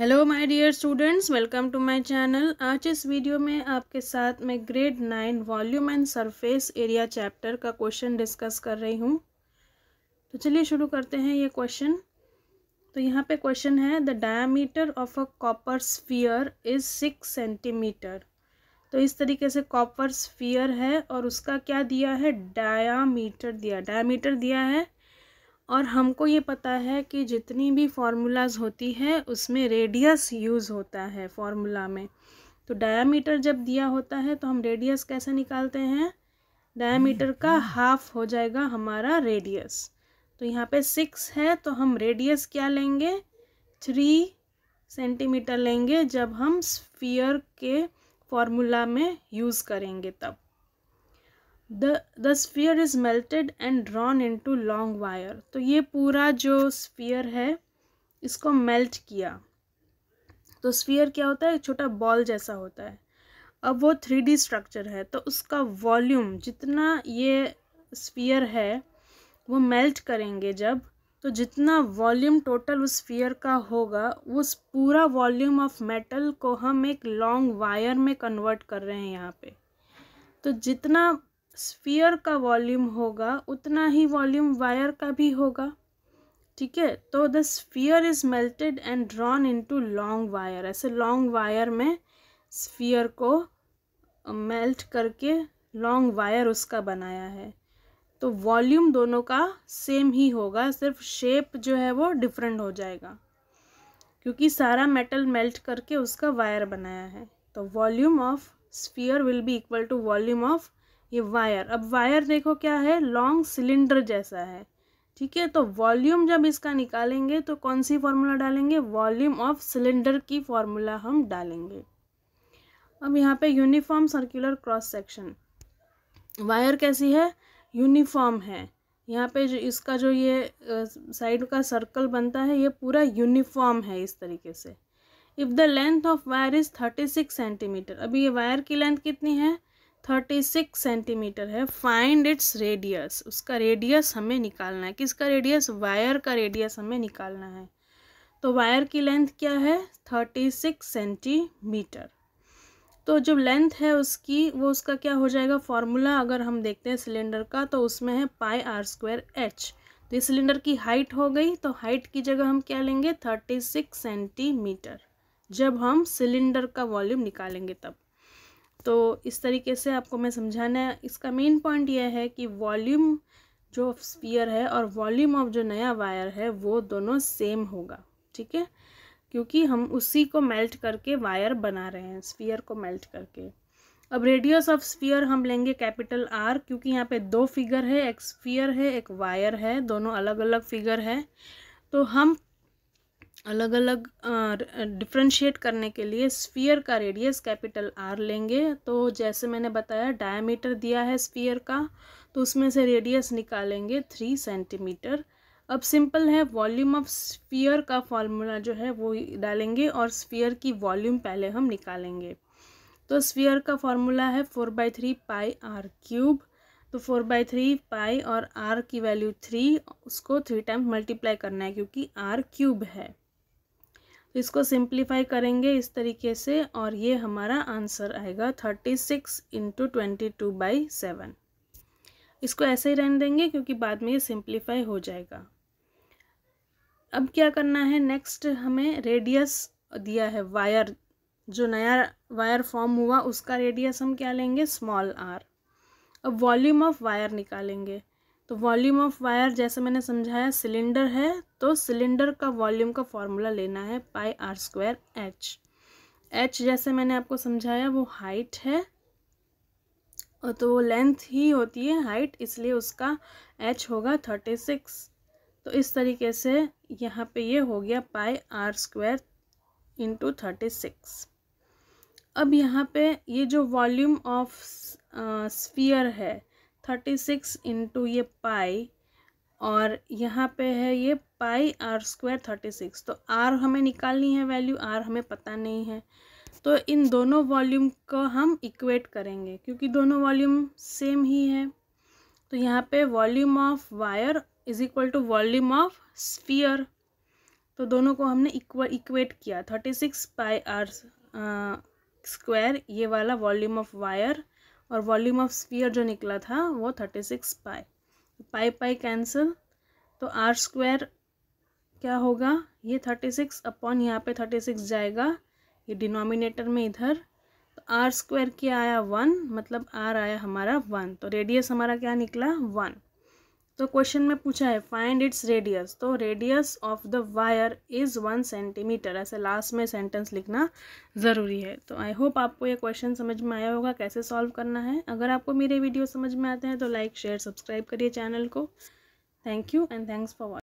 Hello my dear students welcome to my channel आज इस video में आपके साथ मैं grade nine volume and surface area chapter का क्वेश्चन डिस्कस कर रही हूँ तो चलिए शुरू करते हैं ये क्वेश्चन तो यहाँ पे क्वेश्चन है the diameter of a copper sphere is six centimetre तो इस तरीके से कॉपर स्फीयर है और उसका क्या दिया है डाया दिया डाया दिया है और हमको ये पता है कि जितनी भी फार्मूलाज होती है उसमें रेडियस यूज़ होता है फार्मूला में तो डायामीटर जब दिया होता है तो हम रेडियस कैसे निकालते हैं डायामीटर का हाफ mm-hmm. हो जाएगा हमारा रेडियस तो यहाँ पे सिक्स है तो हम रेडियस क्या लेंगे थ्री सेंटीमीटर लेंगे जब हम स्फीयर के फॉर्मूला में यूज़ करेंगे तब the the sphere is melted and drawn into long wire तो ये पूरा जो स्फीयर है इसको मेल्ट किया तो स्फीयर क्या होता है एक छोटा बॉल जैसा होता है अब वो थ्री डी स्ट्रक्चर है तो उसका वॉल्यूम जितना ये स्फीयर है वो मेल्ट करेंगे जब तो जितना वॉल्यूम टोटल उस स्फीयर का होगा उस पूरा वॉल्यूम ऑफ मेटल को हम एक लॉन्ग वायर में कन्वर्ट कर रहे हैं यहाँ पे तो जितना स्फीयर का वॉल्यूम होगा उतना ही वॉल्यूम वायर का भी होगा ठीक है तो the sphere is melted and drawn into long wire ऐसे लॉन्ग वायर में स्फीयर को मेल्ट करके लॉन्ग वायर उसका बनाया है तो वॉल्यूम दोनों का सेम ही होगा सिर्फ शेप जो है वो डिफरेंट हो जाएगा क्योंकि सारा मेटल मेल्ट करके उसका वायर बनाया है तो volume of sphere will be equal to volume of ये वायर अब वायर देखो क्या है लॉन्ग सिलेंडर जैसा है ठीक है तो वॉल्यूम जब इसका निकालेंगे तो कौन सी फॉर्मूला डालेंगे वॉल्यूम ऑफ सिलेंडर की फॉर्मूला हम डालेंगे अब यहाँ पे uniform circular cross section wire कैसी है यूनिफॉर्म है यहाँ पे जो इसका जो ये साइड का सर्कल बनता है ये पूरा यूनिफॉर्म है इस तरीके से if the length of wire is thirty six centimetre अभी ये वायर की लेंथ कितनी है थर्टी सिक्स सेंटीमीटर है फाइंड इट्स रेडियस उसका रेडियस हमें निकालना है किसका रेडियस वायर का रेडियस हमें निकालना है तो वायर की लेंथ क्या है थर्टी सिक्स सेंटीमीटर तो जो लेंथ है उसकी वो उसका क्या हो जाएगा फॉर्मूला अगर हम देखते हैं सिलेंडर का तो उसमें है पाई आर स्क्वायर एच तो ये सिलेंडर की हाइट हो गई तो हाइट की जगह हम क्या लेंगे थर्टी सिक्स सेंटीमीटर जब हम सिलेंडर का वॉल्यूम निकालेंगे तब तो इस तरीके से आपको मैं समझाना है इसका मेन पॉइंट यह है कि वॉल्यूम जो स्पीयर है और वॉल्यूम ऑफ जो नया वायर है वो दोनों सेम होगा ठीक है क्योंकि हम उसी को मेल्ट करके वायर बना रहे हैं स्पीयर को मेल्ट करके अब रेडियस ऑफ स्पीयर हम लेंगे कैपिटल आर क्योंकि यहाँ पे दो फिगर है एक स्पीयर है एक वायर है दोनों अलग अलग फिगर है तो हम अलग अलग डिफ्रेंशिएट करने के लिए स्फीयर का रेडियस कैपिटल आर लेंगे तो जैसे मैंने बताया डायमीटर दिया है स्फीयर का तो उसमें से रेडियस निकालेंगे थ्री सेंटीमीटर अब सिंपल है वॉल्यूम ऑफ स्फीयर का फॉर्मूला जो है वो डालेंगे और स्फीयर की वॉल्यूम पहले हम निकालेंगे तो स्फीयर का फॉर्मूला है four by three pi r cube तो फोर बाई थ्री पाई और आर की वैल्यू थ्री उसको थ्री टाइम्स मल्टीप्लाई करना है क्योंकि आर क्यूब है तो इसको सिंप्लीफाई करेंगे इस तरीके से और ये हमारा आंसर आएगा thirty six into twenty two by seven इसको ऐसे ही रहने देंगे क्योंकि बाद में ये सिंप्लीफाई हो जाएगा अब क्या करना है नेक्स्ट हमें रेडियस दिया है वायर जो नया वायर फॉर्म हुआ उसका रेडियस हम क्या लेंगे स्मॉल आर अब वॉल्यूम ऑफ वायर निकालेंगे तो वॉल्यूम ऑफ वायर जैसे मैंने समझाया सिलेंडर है तो सिलेंडर का वॉल्यूम का फॉर्मूला लेना है pi r square h h जैसे मैंने आपको समझाया वो हाइट है और तो वो लेंथ ही होती है हाइट इसलिए उसका एच होगा थर्टी सिक्स तो इस तरीके से यहाँ पे ये हो गया pi r square into thirty six अब यहाँ पे ये जो वॉल्यूम ऑफ स्फीयर है थर्टी सिक्स इंटू ये पाई और यहाँ पे है ये pi r square thirty six तो आर हमें निकालनी है वैल्यू आर हमें पता नहीं है तो इन दोनों वॉल्यूम को हम इक्वेट करेंगे क्योंकि दोनों वॉल्यूम सेम ही है तो यहाँ पे volume of wire is equal to volume of sphere तो दोनों को हमने इक्वल इक्वेट किया thirty six pi r square ये वाला वॉल्यूम ऑफ वायर और वॉल्यूम ऑफ स्फीयर जो निकला था वो thirty six pi pi pi cancel तो आर स्क्वायर क्या होगा ये थर्टी सिक्स अपॉन यहाँ पे थर्टी सिक्स जाएगा ये डिनोमिनेटर में इधर तो आर स्क्वायर क्या आया वन मतलब आर आया हमारा वन तो रेडियस हमारा क्या निकला वन तो क्वेश्चन में पूछा है फाइंड इट्स रेडियस तो radius of the wire is one centimetre ऐसे लास्ट में सेंटेंस लिखना ज़रूरी है तो आई होप आपको ये क्वेश्चन समझ में आया होगा कैसे सॉल्व करना है अगर आपको मेरे वीडियो समझ में आते हैं तो लाइक शेयर सब्सक्राइब करिए चैनल को thank you and thanks for